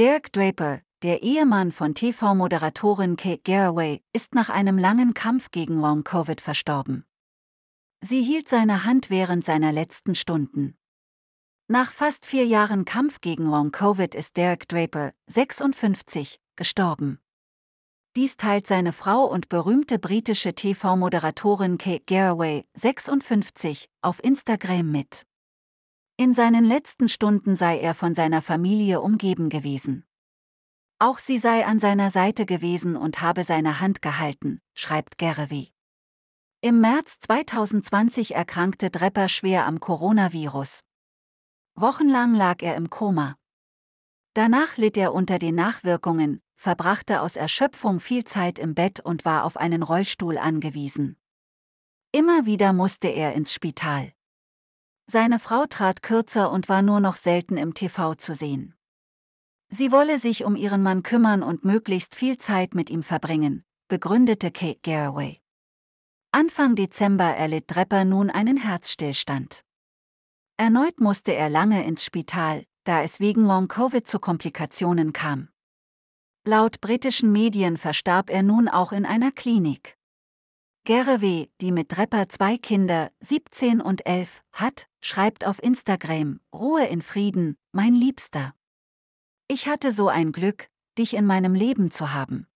Derek Draper, der Ehemann von TV-Moderatorin Kate Garraway, ist nach einem langen Kampf gegen Long-Covid verstorben. Sie hielt seine Hand während seiner letzten Stunden. Nach fast vier Jahren Kampf gegen Long-Covid ist Derek Draper, 56, gestorben. Dies teilt seine Frau und berühmte britische TV-Moderatorin Kate Garraway, 56, auf Instagram mit. In seinen letzten Stunden sei er von seiner Familie umgeben gewesen. Auch sie sei an seiner Seite gewesen und habe seine Hand gehalten, schreibt Gerewe. Im März 2020 erkrankte Drepper schwer am Coronavirus. Wochenlang lag er im Koma. Danach litt er unter den Nachwirkungen, verbrachte aus Erschöpfung viel Zeit im Bett und war auf einen Rollstuhl angewiesen. Immer wieder musste er ins Spital. Seine Frau trat kürzer und war nur noch selten im TV zu sehen. Sie wolle sich um ihren Mann kümmern und möglichst viel Zeit mit ihm verbringen, begründete Kate Garraway. Anfang Dezember erlitt Drepper nun einen Herzstillstand. Erneut musste er lange ins Spital, da es wegen Long-Covid zu Komplikationen kam. Laut britischen Medien verstarb er nun auch in einer Klinik. Gerewe, die mit Drepper zwei Kinder, 17 und 11, hat, schreibt auf Instagram, Ruhe in Frieden, mein Liebster. Ich hatte so ein Glück, dich in meinem Leben zu haben.